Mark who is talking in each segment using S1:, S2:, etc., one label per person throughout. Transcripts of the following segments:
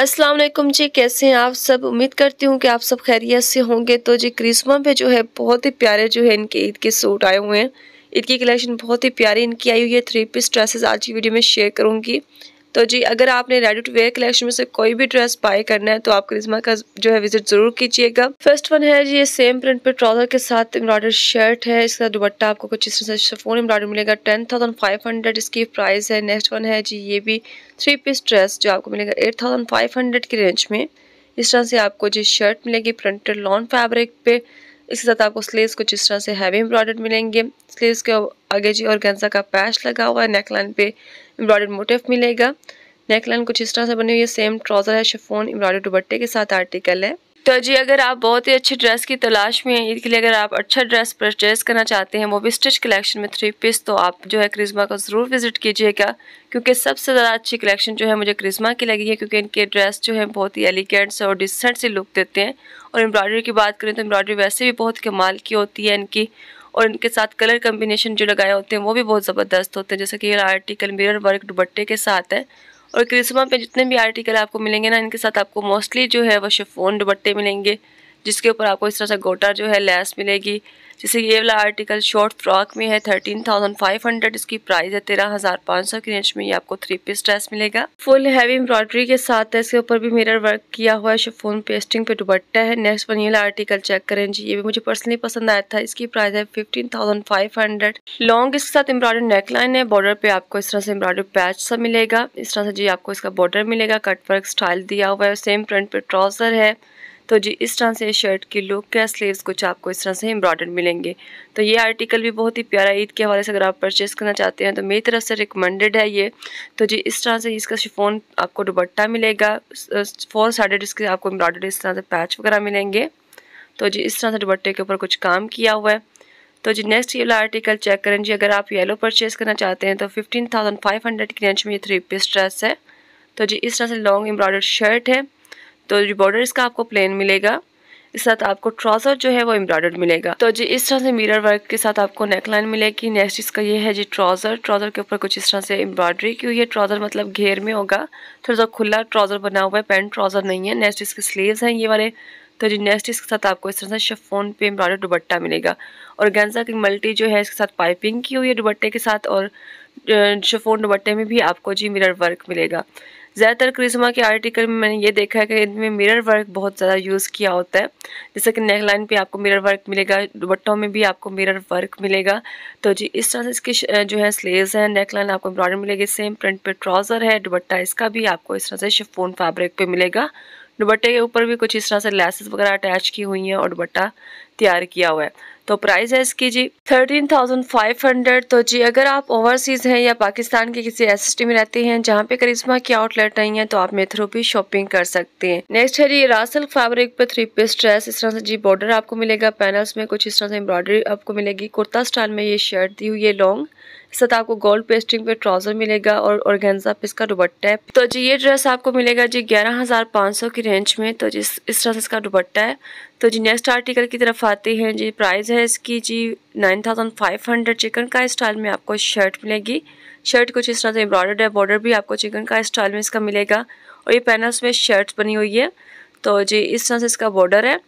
S1: अस्सलाम वालेकुम जी कैसे हैं आप सब उम्मीद करती हूँ कि आप सब खैरियत से होंगे तो जी क्रिसमा पे जो है बहुत ही प्यारे जो है इनके ईद के सूट आए हुए हैं ईद की कलेक्शन बहुत ही प्यारी इनकी आई हुई है थ्री पीस ड्रेसेस आज की वीडियो में शेयर करूँगी तो जी अगर आपने रेडी टू वेयर कलेक्शन में से कोई भी ड्रेस बाय करना है तो आप करिश्मा का जो है विजिट जरूर कीजिएगा फर्स्ट वन है ये सेम प्रिंट पे ट्राउजर के साथ एम्ब्रॉयडर शर्ट है इसका दुपट्टा आपको कुछ इस तरह से शफोन एम्ब्रॉयडर मिलेगा टेन थाउजेंड फाइव हंड्रेड इसकी प्राइस है नेक्स्ट वन है जी ये भी थ्री पीस ड्रेस जो आपको मिलेगा एट थाउजेंड फाइव हंड्रेड की रेंज में इस तरह से आपको जी शर्ट मिलेगी प्रिंटेड लॉन्ग फैब्रिक पे इसके साथ आपको स्लीव्स कुछ इस तरह से हैवी एम्ब्रॉयडर्ड मिलेंगे स्लीव्स के आगे जी और गेंजा का पैच लगा हुआ है नेकलाइन पे एम्ब्रॉयडर मोटिफ मिलेगा नेक लाइन कुछ इस तरह से बनी हुई है सेम ट्राउज़र है शेफोन एम्ब्रॉयडर दुबट्टे के साथ आर्टिकल है तो जी अगर आप बहुत ही अच्छी ड्रेस की तलाश में हैं ईद के लिए अगर आप अच्छा ड्रेस परचेज़ करना चाहते हैं वो भी स्टिच कलेक्शन में थ्री पीस तो आप जो है क्रिज्मा को ज़रूर विज़िट कीजिएगा क्योंकि सबसे ज़्यादा अच्छी कलेक्शन जो है मुझे क्रिज्मा की लगी है क्योंकि इनके ड्रेस जो है बहुत ही एलिगेंट्स और डिसेंट से लुक देते हैं और एम्ब्रॉयडरी की बात करें तो एम्ब्रॉयडरी वैसे भी बहुत कमाल की होती है इनकी और इनके साथ कलर कम्बिनेशन जो लगाए होते हैं वो भी बहुत ज़बरदस्त होते हैं जैसे कि ये आर्टिकल मिरर वर्क दुबट्टे के साथ है और क्रिसमा पे जितने भी आर्टिकल आपको मिलेंगे ना इनके साथ आपको मोस्टली जो है वो शिफोन दुबट्टे मिलेंगे जिसके ऊपर आपको इस तरह से गोटा जो है लैस मिलेगी जैसे ये वाला आर्टिकल शॉर्ट फ्रॉक में है थर्टीन थाउजेंड फाइव हंड्रेड इसकी प्राइस है तेरह हज़ार पाँच सौ की रेंज में ये आपको थ्री पीस ड्रेस मिलेगा फुल हैवी एम्ब्रॉयडरी के साथ है इसके ऊपर भी मिरर वर्क किया हुआ है शिफोन पेस्टिंग पे दुपट्टा है नेक्स्ट वन ये वाला आर्टिकल चेक करें जी ये भी मुझे पर्सनली पसंद आया था इसकी प्राइस है fifteen thousand five hundred long इसके साथ एम्ब्रॉयडर नेकलाइन है बॉर्डर पे आपको इस तरह से एम्ब्रॉयडर पैच सा मिलेगा इस तरह से जी आपको इसका बॉर्डर मिलेगा कट वर्क स्टाइल दिया हुआ है सेम प्रिंट पे ट्राउजर है तो जी इस तरह से शर्ट के लुक क्या स्लीव्स कुछ आपको इस तरह से एम्ब्रॉयडर्ड मिलेंगे तो ये आर्टिकल भी बहुत ही प्यारा ईद के हवाले से अगर आप परचेज़ करना चाहते हैं तो मेरी तरफ से रिकमेंडेड है ये तो जी इस तरह से इसका शिफोन आपको दुबट्टा मिलेगा फोर साइडेड इसके आपको एम्ब्रॉयड इस तरह से पैच वगैरह मिलेंगे तो जी इस तरह से दुबट्टे के ऊपर कुछ काम किया हुआ है तो जी नेक्स्ट ये आर्टिकल चेक करें जी अगर आप येलो परचेज़ करना चाहते हैं तो फिफ्टीन थाउजेंड फाइव हंड्रेड की रेंज में ये थ्री पीस ड्रेस है तो जी इस तरह से लॉन्ग एम्ब्रॉयडर्ड शर्ट है तो जो बॉर्डर इसका आपको प्लेन मिलेगा इस साथ आपको ट्राउज़र जो है वो एम्ब्रॉयडर्ड मिलेगा तो जी इस तरह से मिरर वर्क के साथ आपको नेकलाइन मिलेगी नेक्स्ट इसका ये है जी ट्राउज़र ट्राउज़र के ऊपर कुछ इस तरह से एम्ब्रॉयडरी की हुई है ट्राउज़र मतलब घेर में होगा थोड़ा सा खुला ट्राउज़र बना हुआ है पैंट ट्राउज़र नहीं है नेक्स्ट इसके स्लीव हैं ये वाले तो जी नेक्स्ट इसके साथ आपको इस तरह से शफोन पे एम्ब्रॉयडर दुबट्टा मिलेगा और गेंजा की मल्टी जो है इसके साथ पाइपिंग की हुई है दुबट्टे के साथ और शफोन दुबट्टे में भी आपको जी मिरर वर्क मिलेगा ज़्यादातर क्रिज्मा के आर्टिकल में मैंने ये देखा है कि इनमें मिरर वर्क बहुत ज़्यादा यूज़ किया होता है जैसे कि नेकलाइन पे आपको मिरर वर्क मिलेगा दुबट्टों में भी आपको मिरर वर्क मिलेगा तो जी इस तरह से इसकी जो है स्लेव्स हैं नेकलाइन आपको एम्ब्रॉयडरी मिलेगी सेम प्रिंट पे ट्राउज़र है दुबट्टा इसका भी आपको इस तरह से शिफोन फैब्रिक पे मिलेगा दुबट्टे के ऊपर भी कुछ इस तरह से लेसेस वगैरह अटैच की हुई हैं और दुबट्टा तैयार किया हुआ है तो प्राइस है इसकी जी थर्टीन थाउजेंड फाइव हंड्रेड तो जी अगर आप ओवरसीज़ हैं या पाकिस्तान के किसी एस में रहते हैं जहाँ पे करिश्मा की आउटलेट नहीं है तो आप मेथ्रो भी शॉपिंग कर सकते हैं नेक्स्ट है जी रासल फैब्रिक पे थ्री पीस ड्रेस इस तरह से जी बॉर्डर आपको मिलेगा पैनल्स में कुछ इस तरह से एम्ब्रॉयडरी आपको मिलेगी कुर्ता स्टाइल में ये शर्ट दी हुई है लॉन्ग साथ आपको गोल्ड पेस्टिंग पे ट्राउजर मिलेगा और ऑर्गेन्जा पे इसका दुपट्टा है तो जी ये ड्रेस आपको मिलेगा जी ग्यारह हज़ार पाँच सौ की रेंज में तो जिस इस तरह से इसका दुपट्टा है तो जी नेक्स्ट आर्टिकल की तरफ आते हैं जी प्राइस है इसकी जी nine thousand five hundred chikan का स्टाइल में आपको शर्ट मिलेगी शर्ट कुछ इस तरह से एम्ब्रॉयडर्ड है बॉर्डर भी आपको चिकन का स्टाइल में इसका मिलेगा और ये पैनल्स में शर्ट्स बनी हुई है तो जी इस तरह से इसका बॉर्डर है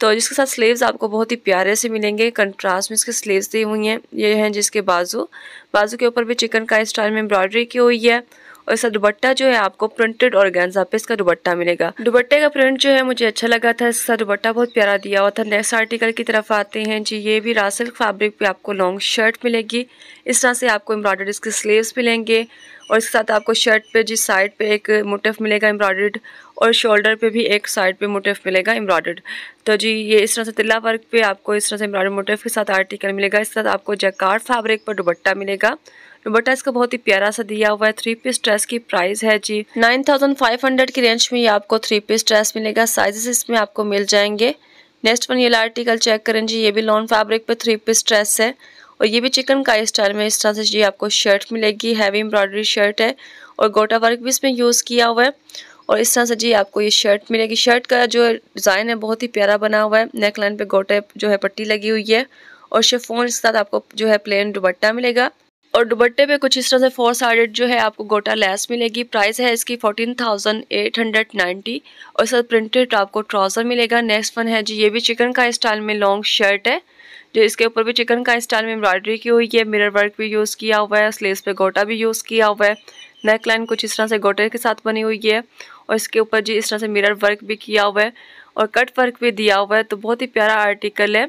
S1: तो जिसके साथ स्लीव्स आपको बहुत ही प्यारे से मिलेंगे कंट्रास्ट में इसके स्लीव्स दी हुई हैं ये हैं जिसके बाजू बाजू के ऊपर भी चिकन का स्टाइल में एम्ब्रॉयडरी की हुई है और इसका दुबट्टा जो है आपको प्रिंटेड ऑर्गेन्जा पे इसका दुबट्टा मिलेगा दुबट्टे का प्रिंट जो है मुझे अच्छा लगा था इसका दुबट्टा बहुत प्यारा दिया हुआ था नेक्स्ट आर्टिकल की तरफ आते हैं जी ये भी रासल फैब्रिक पे आपको लॉन्ग शर्ट मिलेगी इस तरह से आपको एम्ब्रॉयडर्ड इसके स्लीवस मिलेंगे और इसके साथ आपको शर्ट पे जिस साइड पे एक मोटिफ मिलेगा एम्ब्रॉयड और शोल्डर पे भी एक साइड पे मोटिफ मिलेगा एम्ब्रॉयड तो जी ये इस तरह से तिल्ला वर्क पे आपको इस तरह से एम्ब्रॉयड मोटिफ के साथ आर्टिकल मिलेगा इसके साथ आपको जकार फैब्रिक पर दुबट्टा मिलेगा दुबट्टा इसका बहुत ही प्यारा सा दिया हुआ है थ्री पीस ड्रेस की प्राइस है जी नाइन की रेंज में ये आपको थ्री पीस ड्रेस मिलेगा साइजेस इसमें आपको मिल जाएंगे नेक्स्ट वन ये आर्टिकल चेक करें जी ये भी लॉन फैब्रिक पे थ्री पीस ड्रेस है और ये भी चिकन का स्टाइल में इस तरह से जी आपको शर्ट मिलेगी हैवी एम्ब्रॉयडरी शर्ट है और गोटा वर्क भी इसमें यूज़ किया हुआ है और इस तरह से जी आपको ये शर्ट मिलेगी शर्ट का जो डिज़ाइन है बहुत ही प्यारा बना हुआ है नेक लाइन पे गोटे जो है पट्टी लगी हुई है और शेफोन के साथ आपको जो है प्लेन दुपट्टा मिलेगा और दुबट्टे पे कुछ इस तरह से फोर साइडेड जो है आपको गोटा लेस मिलेगी प्राइस है इसकी fourteen thousand eight hundred ninety और इस प्रिंटेड आपको ट्राउज़र मिलेगा नेक्स्ट वन है जी ये भी चिकन का स्टाइल में लॉन्ग शर्ट है जो इसके ऊपर भी चिकन का स्टाइल में एम्ब्रॉयडरी की हुई है मिरर वर्क भी यूज़ किया हुआ है स्लेस पे गोटा भी यूज़ किया हुआ है नेक लाइन कुछ इस तरह से गोटे के साथ बनी हुई है और इसके ऊपर जी इस तरह से मिरर वर्क भी किया हुआ है और कट वर्क भी दिया हुआ है तो बहुत ही प्यारा आर्टिकल है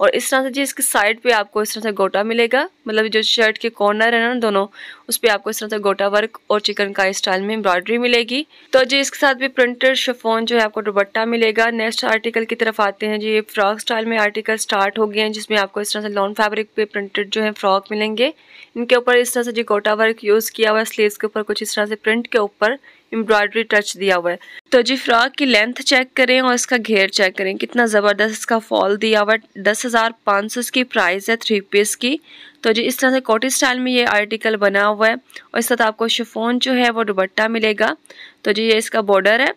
S1: और इस तरह से जी इसके साइड पे आपको इस तरह से गोटा मिलेगा मतलब जो शर्ट के कॉर्नर है ना दोनों उस पर आपको इस तरह से गोटा वर्क और चिकन का स्टाइल में एम्ब्रॉयडरी मिलेगी तो जी इसके साथ भी प्रिंटेड शफोन जो है आपको दुबट्टा मिलेगा नेक्स्ट आर्टिकल की तरफ आते हैं जी ये फ्रॉक स्टाइल में आर्टिकल स्टार्ट हो गए हैं जिसमें आपको इस तरह से लॉन्ग फैब्रिक पे प्रिंटेड जो है फ्रॉक मिलेंगे इनके ऊपर इस तरह से जी गोटा वर्क यूज़ किया हुआ है स्लीव्स के ऊपर कुछ इस तरह से प्रिंट के ऊपर एम्ब्रॉयडरी टच दिया हुआ है तो जी फ्रॉक की लेंथ चेक करें और इसका घेर चेक करें कितना ज़बरदस्त इसका फॉल दिया हुआ है दस हज़ार पाँच सौ इसकी प्राइस है थ्री पीस की तो जी इस तरह से कोटी स्टाइल में ये आर्टिकल बना हुआ है और इस तरह आपको शिफोन जो है वो दुबट्टा मिलेगा तो जी ये इसका बॉर्डर है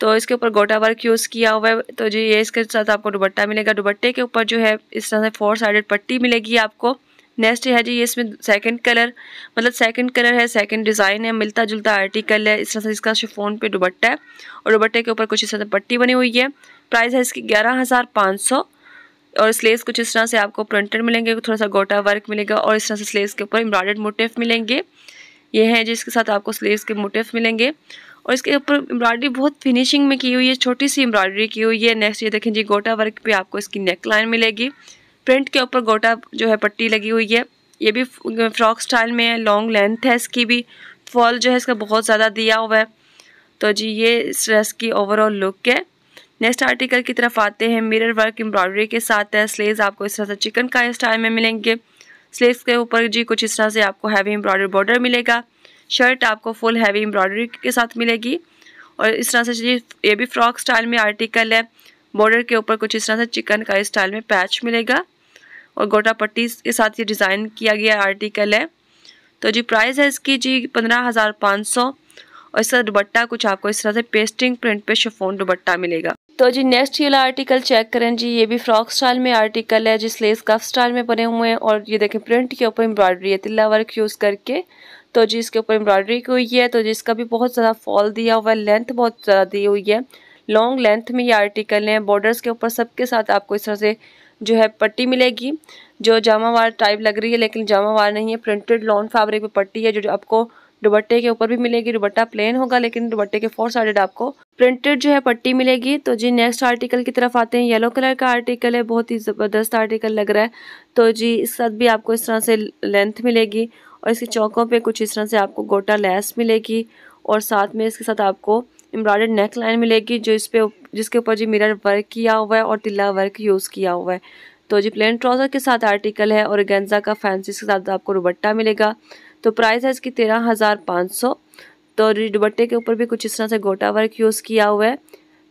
S1: तो इसके ऊपर गोटा वर्क यूज़ किया हुआ है तो जी ये इसके साथ आपको दुबट्टा मिलेगा दुबट्टे के ऊपर जो है इस तरह से फोर साइडेड पट्टी मिलेगी आपको नेक्स्ट है जी ये इसमें सेकंड कलर मतलब सेकंड कलर है सेकंड डिज़ाइन है मिलता जुलता आर्टिकल है इस तरह से इसका शिफोन पे दुबट्टा है और दुबट्टे के ऊपर कुछ इस तरह से पट्टी बनी हुई है प्राइस है इसकी ग्यारह हज़ार पाँच सौ और स्लेस कुछ इस तरह से आपको प्रिंटेड मिलेंगे थोड़ा सा गोटा वर्क मिलेगा और इस तरह से स्लेस के ऊपर एम्ब्रॉयड मोटिफ मिलेंगे ये हैं जिसके साथ आपको स्लेस के मोटिफ मिलेंगे और इसके ऊपर एम्ब्रॉयडरी बहुत फिनिशिंग में की हुई है छोटी सी एम्ब्रॉयडरी की हुई है नेक्स्ट ये देखें जी गोटा वर्क पे आपको इसकी नेक लाइन मिलेगी प्रिंट के ऊपर गोटा जो है पट्टी लगी हुई है ये भी फ्रॉक स्टाइल में है लॉन्ग लेंथ है इसकी भी फॉल जो है इसका बहुत ज़्यादा दिया हुआ है तो जी ये ड्रेस की ओवरऑल लुक है नेक्स्ट आर्टिकल की तरफ आते हैं मिरर वर्क एम्ब्रॉयडरी के साथ है स्लेज आपको इस तरह से चिकन का स्टाइल में मिलेंगे स्लीव्स के ऊपर जी कुछ इस तरह से आपको हैवी एम्ब्रॉयडरी बॉर्डर मिलेगा शर्ट आपको फुल हैवी एम्ब्रॉयडरी के साथ मिलेगी और इस तरह से जी ये भी फ्रॉक स्टाइल में आर्टिकल है बॉर्डर के ऊपर कुछ इस तरह से चिकन का स्टाइल में पैच मिलेगा और गोटा पट्टी के साथ ये डिज़ाइन किया गया आर्टिकल है तो जी प्राइस है इसकी जी पंद्रह हज़ार पाँच सौ और इसका दुबट्टा कुछ आपको इस तरह से पेस्टिंग प्रिंट पे शिफोन दुबट्टा मिलेगा तो जी नेक्स्ट ये वाला आर्टिकल चेक करें जी ये भी फ्रॉक स्टाइल में आर्टिकल है जिस लेस कफ स्टाइल में बने हुए हैं और ये देखें प्रिंट के ऊपर एम्ब्रॉयडरी है तिल्ला वर्क यूज़ करके तो जी इसके ऊपर एम्ब्रॉयडरी की हुई है तो जी इसका भी बहुत ज़्यादा फॉल दिया हुआ है लेंथ बहुत ज़्यादा दी हुई है लॉन्ग लेंथ में ये आर्टिकल हैं बॉर्डर्स के ऊपर सबके साथ आपको इस तरह से जो है पट्टी मिलेगी जो जामावार टाइप लग रही है लेकिन जामावार नहीं है प्रिंटेड लॉन फैब्रिक पे पट्टी है जो आपको दुबट्टे के ऊपर भी मिलेगी दुबट्टा प्लेन होगा लेकिन दुबट्टे के फोर साइडेड आपको प्रिंटेड जो है पट्टी मिलेगी तो जी नेक्स्ट आर्टिकल की तरफ आते हैं येलो कलर का आर्टिकल है बहुत ही ज़बरदस्त आर्टिकल लग रहा है तो जी इस साथ भी आपको इस तरह से लेंथ मिलेगी और इसके चौकों पर कुछ इस तरह से आपको गोटा लैस मिलेगी और साथ में इसके साथ आपको एम्ब्रॉयडर्ड नेक लाइन मिलेगी जो इस पर जिसके ऊपर जी मिरर वर्क किया हुआ है और तिल्ला वर्क यूज़ किया हुआ है तो जी प्लेन ट्राउज़र के साथ आर्टिकल है और गेंजा का फैंसी के साथ आपको दुबट्टा मिलेगा तो प्राइस है इसकी तेरह हज़ार पाँच सौ तो जी दुबट्टे के ऊपर भी कुछ इस तरह से गोटा वर्क यूज़ किया हुआ है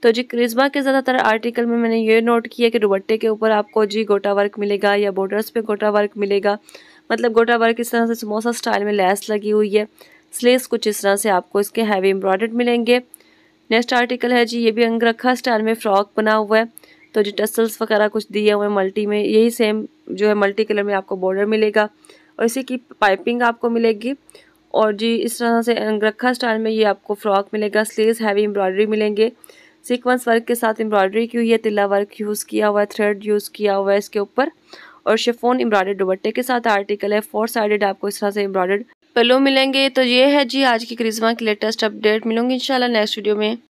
S1: तो जी क्रिज्मा के ज़्यादातर आर्टिकल में मैंने ये नोट किया कि दुबट्टे के ऊपर आपको जी गोटा वर्क मिलेगा या बॉर्डर्स पर गोटा वर्क मिलेगा मतलब गोटा वर्क इस तरह से समोसा स्टाइल में लैस लगी हुई है स्लीव्स कुछ इस तरह से आपको इसके हैवी एम्ब्रॉयडर्ड मिलेंगे नेक्स्ट आर्टिकल है जी ये भी अंगरखा स्टाइल में फ्रॉक बना हुआ है तो जी टसल्स वगैरह कुछ दिए हुए हैं मल्टी में यही सेम जो है मल्टी कलर में आपको बॉर्डर मिलेगा और इसी की पाइपिंग आपको मिलेगी और जी इस तरह से अंगरखा स्टाइल में ये आपको फ्रॉक मिलेगा स्लीव्स हैवी एम्ब्रॉयडरी मिलेंगे सीक्वेंस वर्क के साथ एम्ब्रॉयडरी की हुई है तिल्ला वर्क यूज़ किया हुआ है थ्रेड यूज़ किया हुआ है इसके ऊपर और शेफोन एम्ब्रॉयडर्ड दुबट्टे के साथ आर्टिकल है फोर साइडेड आपको इस तरह से एम्ब्रॉयडर्ड पलो मिलेंगे तो ये है जी आज की क्रिजमा की लेटेस्ट अपडेट मिलूंगी इंशाल्लाह नेक्स्ट वीडियो में